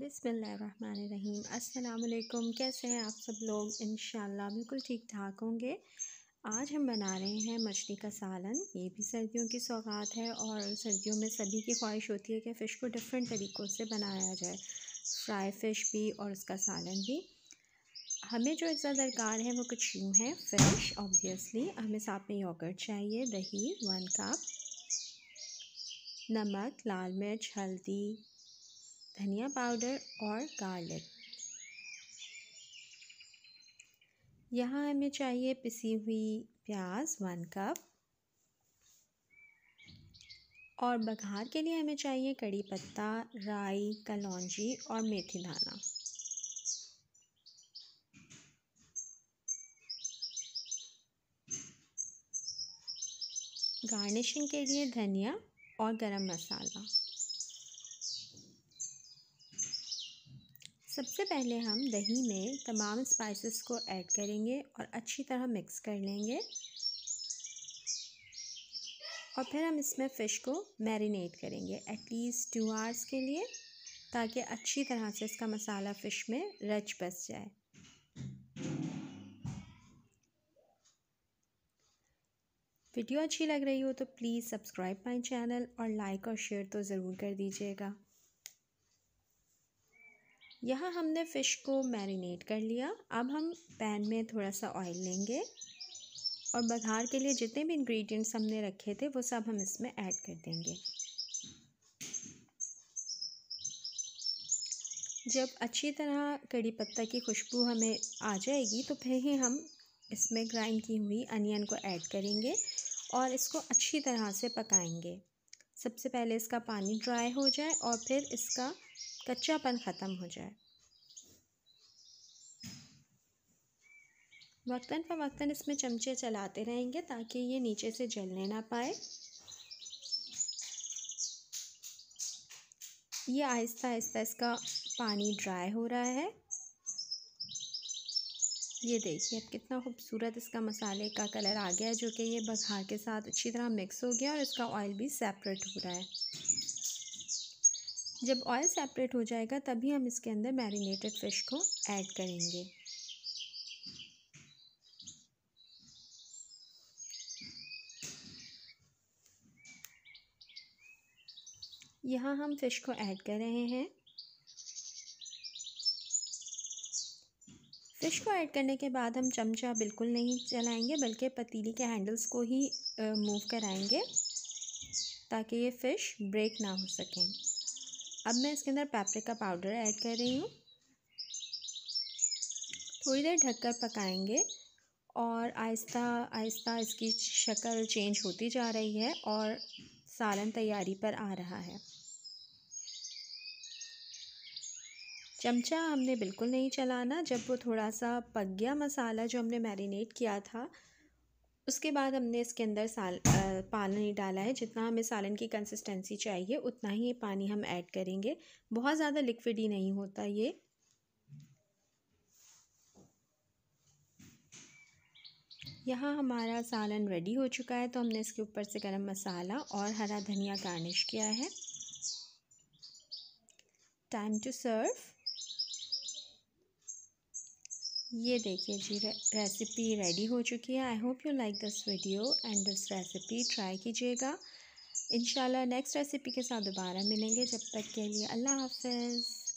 बिसमीम अस्सलाम कैसे हैं आप सब लोग इन बिल्कुल ठीक ठाक होंगे आज हम बना रहे हैं मछली का सालन ये भी सर्दियों की सौगात है और सर्दियों में सभी की ख्वाहिश होती है कि फ़िश को डिफरेंट तरीक़ों से बनाया जाए फ्राई फ़िश भी और उसका सालन भी हमें जो अज्जा दरकार है वो कुछ यूँ है फ़िश ऑब्वियसली हमें साथ में योगर्ट चाहिए दही वन कप नमक लाल मिर्च हल्दी धनिया पाउडर और गार्लिक यहाँ हमें चाहिए पिसी हुई प्याज वन कप और बघार के लिए हमें चाहिए कड़ी पत्ता राई कलौजी और मेथी दाना गार्निशिंग के लिए धनिया और गरम मसाला सबसे पहले हम दही में तमाम स्पाइसेस को ऐड करेंगे और अच्छी तरह मिक्स कर लेंगे और फिर हम इसमें फ़िश को मैरिनेट करेंगे एटलीस्ट टू आवर्स के लिए ताकि अच्छी तरह से इसका मसाला फ़िश में रच बस जाए वीडियो अच्छी लग रही हो तो प्लीज़ सब्सक्राइब माई चैनल और लाइक और शेयर तो ज़रूर कर दीजिएगा यहाँ हमने फ़िश को मैरिनेट कर लिया अब हम पैन में थोड़ा सा ऑयल लेंगे और बघार के लिए जितने भी इंग्रेडिएंट्स हमने रखे थे वो सब हम इसमें ऐड कर देंगे जब अच्छी तरह कड़ी पत्ता की खुशबू हमें आ जाएगी तो फिर ही हम इसमें ग्राइंड की हुई अनियन को ऐड करेंगे और इसको अच्छी तरह से पकाएंगे सबसे पहले इसका पानी ड्राई हो जाए और फिर इसका कच्चापन ख़त्म हो जाए वक्ता फ़वक्ता इसमें चमचे चलाते रहेंगे ताकि ये नीचे से जलने ना पाए ये आहिस्ता आहिस्ता इसका पानी ड्राई हो रहा है ये देखिए अब कितना खूबसूरत इसका मसाले का कलर आ गया है जो कि ये बघार के साथ अच्छी तरह मिक्स हो गया और इसका ऑयल भी सेपरेट हो रहा है जब ऑयल सेपरेट हो जाएगा तभी हम इसके अंदर मैरिनेटेड फ़िश को ऐड करेंगे यहाँ हम फ़िश को ऐड कर रहे हैं फ़िश को ऐड करने के बाद हम चमचा बिल्कुल नहीं चलाएंगे बल्कि पतीली के हैंडल्स को ही मूव कराएंगे ताकि ये फ़िश ब्रेक ना हो सकें अब मैं इसके अंदर का पाउडर ऐड कर रही हूँ थोड़ी देर ढककर पकाएंगे और आहिस्ता आहिस्ता इसकी शक्ल चेंज होती जा रही है और सालन तैयारी पर आ रहा है चमचा हमने बिल्कुल नहीं चलाना जब वो थोड़ा सा पक गया मसाला जो हमने मैरिनेट किया था उसके बाद हमने इसके अंदर साल पानी डाला है जितना हमें सालन की कंसिस्टेंसी चाहिए उतना ही ये पानी हम ऐड करेंगे बहुत ज़्यादा लिक्विड ही नहीं होता ये यहाँ हमारा सालन रेडी हो चुका है तो हमने इसके ऊपर से गरम मसाला और हरा धनिया गार्निश किया है टाइम टू सर्व ये देखिए जी रे, रेसिपी रेडी हो चुकी है I hope you like this video and this recipe try कीजिएगा इन नेक्स्ट रेसिपी के साथ दोबारा मिलेंगे जब तक के लिए अल्लाह हाफिज़